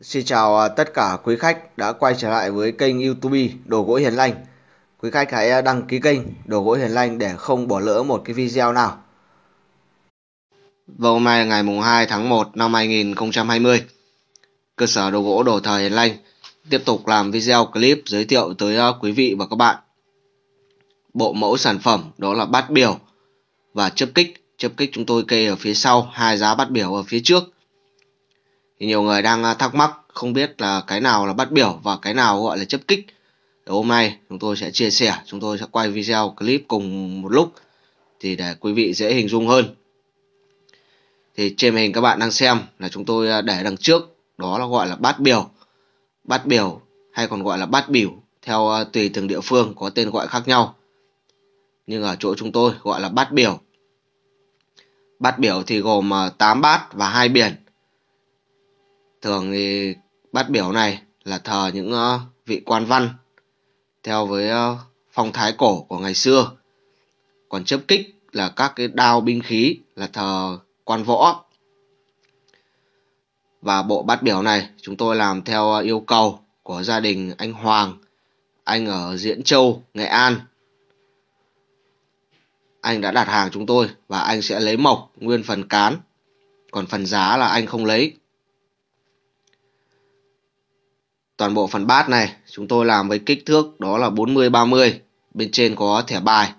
Xin chào à, tất cả quý khách đã quay trở lại với kênh YouTube Đồ gỗ Hiền Lành. Quý khách hãy à, đăng ký kênh Đồ gỗ Hiền Lành để không bỏ lỡ một cái video nào. Vào hôm nay ngày mùng 2 tháng 1 năm 2020, cơ sở đồ gỗ Đồ Thời Hiền Lành tiếp tục làm video clip giới thiệu tới à, quý vị và các bạn bộ mẫu sản phẩm đó là bát biểu và chớp kích. Chớp kích chúng tôi kê ở phía sau, hai giá bát biểu ở phía trước thì nhiều người đang à, thắc mắc không biết là cái nào là bắt biểu và cái nào gọi là chấp kích thì hôm nay chúng tôi sẽ chia sẻ chúng tôi sẽ quay video clip cùng một lúc thì để quý vị dễ hình dung hơn thì trên hình các bạn đang xem là chúng tôi à, để đằng trước đó là gọi là bát biểu bát biểu hay còn gọi là bát biểu theo à, tùy từng địa phương có tên gọi khác nhau nhưng ở chỗ chúng tôi gọi là bát biểu bát biểu thì gồm 8 bát và hai biển thường thì bát biểu này là thờ những ờ, vị quan văn theo với ờ, phong thái cổ của ngày xưa còn chấp kích là các cái đao binh khí là thờ quan võ và bộ bát biểu này chúng tôi làm theo ờ, yêu cầu của gia đình anh Hoàng anh ở Diễn Châu Nghệ An anh đã đặt hàng chúng tôi và anh sẽ lấy mộc nguyên phần cán còn phần giá là anh không lấy toàn bộ phần bát này chúng tôi làm với kích thước đó là 40-30 bên trên có thẻ bài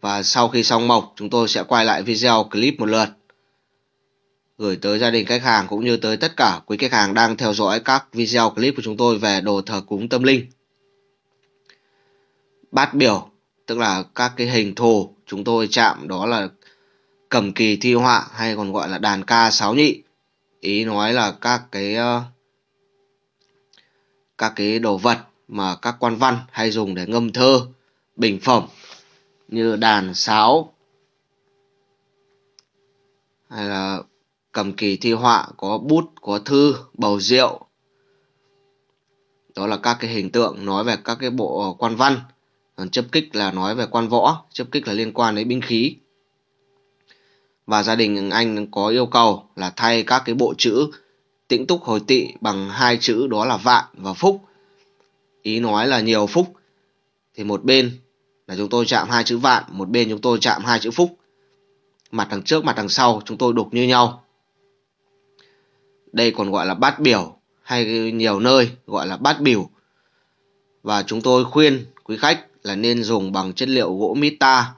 và sau khi xong mộc chúng tôi sẽ quay lại video clip một lượt gửi tới gia đình khách hàng cũng như tới tất cả quý khách hàng đang theo dõi các video clip của chúng tôi về đồ thờ cúng tâm linh bát biểu tức là các cái hình thù chúng tôi chạm đó là cầm kỳ thi họa hay còn gọi là đàn ca sáu nhị ý nói là các cái uh, các cái đồ vật mà các quan văn hay dùng để ngâm thơ bình phẩm như đàn sáo hay là cầm kỳ thi họa có bút có thư bầu rượu đó là các cái hình tượng nói về các cái bộ quan văn còn chấp kích là nói về quan võ chấp kích là liên quan đến binh khí và gia đình anh có yêu cầu là thay các cái bộ chữ tĩnh túc hồi tị bằng hai chữ đó là vạn và phúc ý nói là nhiều phúc thì một bên là chúng tôi chạm hai chữ vạn một bên chúng tôi chạm hai chữ phúc mặt đằng trước mặt đằng sau chúng tôi đục như nhau đây còn gọi là bát biểu hay nhiều nơi gọi là bát biểu và chúng tôi khuyên quý khách là nên dùng bằng chất liệu gỗ mít ta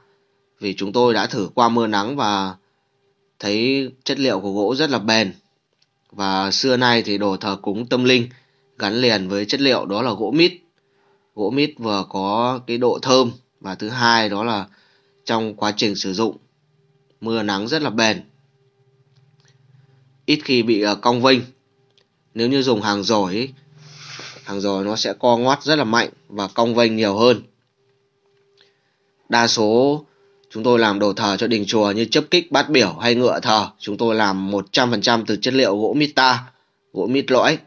vì chúng tôi đã thử qua mưa nắng và thấy chất liệu của gỗ rất là bền và xưa nay thì đồ thờ cúng tâm linh gắn liền với chất liệu đó là gỗ mít gỗ mít vừa có cái độ thơm và thứ hai đó là trong quá trình sử dụng mưa nắng rất là bền ít khi bị ờ, cong vênh nếu như dùng hàng giỏi hàng giỏi nó sẽ co ngoắt rất là mạnh và cong vênh nhiều hơn đa số Chúng tôi làm đồ thờ cho đình chùa như chấp kích, bát biểu hay ngựa thờ. Chúng tôi làm 100% từ chất liệu gỗ mít ta, gỗ mít lõi.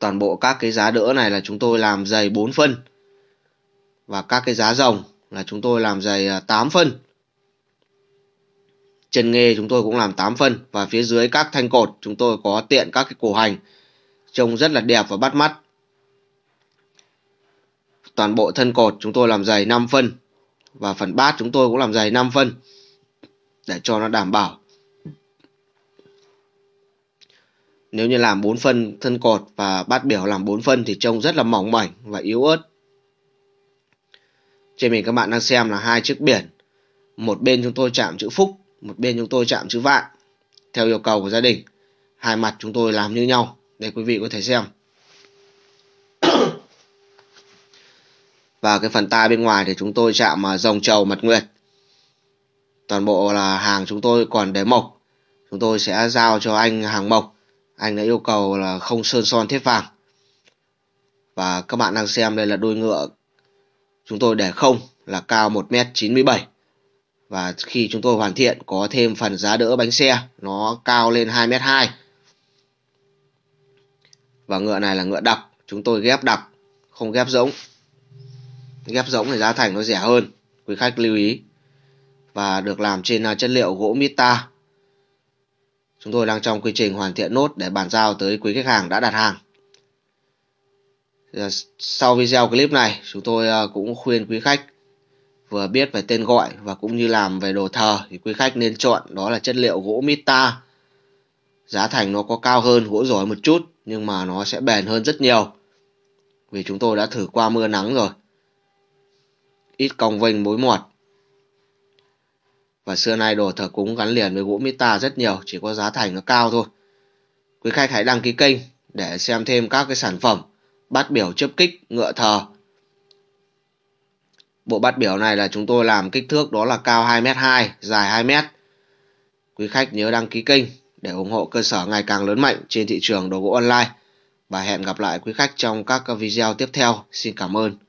Toàn bộ các cái giá đỡ này là chúng tôi làm dày 4 phân. Và các cái giá rồng là chúng tôi làm dày 8 à, phân. Chân nghê chúng tôi cũng làm 8 phân. Và phía dưới các thanh cột chúng tôi có tiện các cái cổ hành. Trông rất là đẹp và bắt mắt. Toàn bộ thân cột chúng tôi làm dày 5 phân và phần bát chúng tôi cũng làm dày 5 phân để cho nó đảm bảo nếu như làm 4 phân thân cột và bát biểu làm 4 phân thì trông rất là mỏng mảnh và yếu ớt trên mình các bạn đang xem là hai chiếc biển một bên chúng tôi chạm chữ phúc một bên chúng tôi chạm chữ vạn theo yêu cầu của gia đình hai mặt chúng tôi làm như nhau để quý vị có thể xem và cái phần tai bên ngoài thì chúng tôi chạm dòng trầu mặt nguyệt toàn bộ là hàng chúng tôi còn để mộc chúng tôi sẽ giao cho anh hàng mộc anh đã yêu cầu là không sơn son thiết vàng và các bạn đang xem đây là đôi ngựa chúng tôi để không là cao 1m97 và khi chúng tôi hoàn thiện có thêm phần giá đỡ bánh xe nó cao lên 2m2 và ngựa này là ngựa đặc chúng tôi ghép đặc không ghép giống ghép rỗng thì giá thành nó rẻ hơn quý khách lưu ý và được làm trên à, chất liệu gỗ mita chúng tôi đang trong quy trình hoàn thiện nốt để bàn giao tới quý khách hàng đã đặt hàng dạ, sau video clip này chúng tôi à, cũng khuyên quý khách vừa biết về tên gọi và cũng như làm về đồ thờ thì quý khách nên chọn đó là chất liệu gỗ mita giá thành nó có cao hơn gỗ giỏi một chút nhưng mà nó sẽ bền hơn rất nhiều vì chúng tôi đã thử qua mưa nắng rồi ít cong vênh mối mọt và xưa nay đồ thờ cúng gắn liền với gỗ mít ta rất nhiều chỉ có giá thành nó cao thôi quý khách hãy đăng ký kênh để xem thêm các cái sản phẩm bát biểu chấp kích ngựa thờ bộ bát biểu này là chúng tôi làm kích thước đó là cao 2m2 dài 2m quý khách nhớ đăng ký kênh để ủng hộ cơ sở ngày càng lớn mạnh trên thị trường đồ gỗ online và hẹn gặp lại quý khách trong các video tiếp theo xin cảm ơn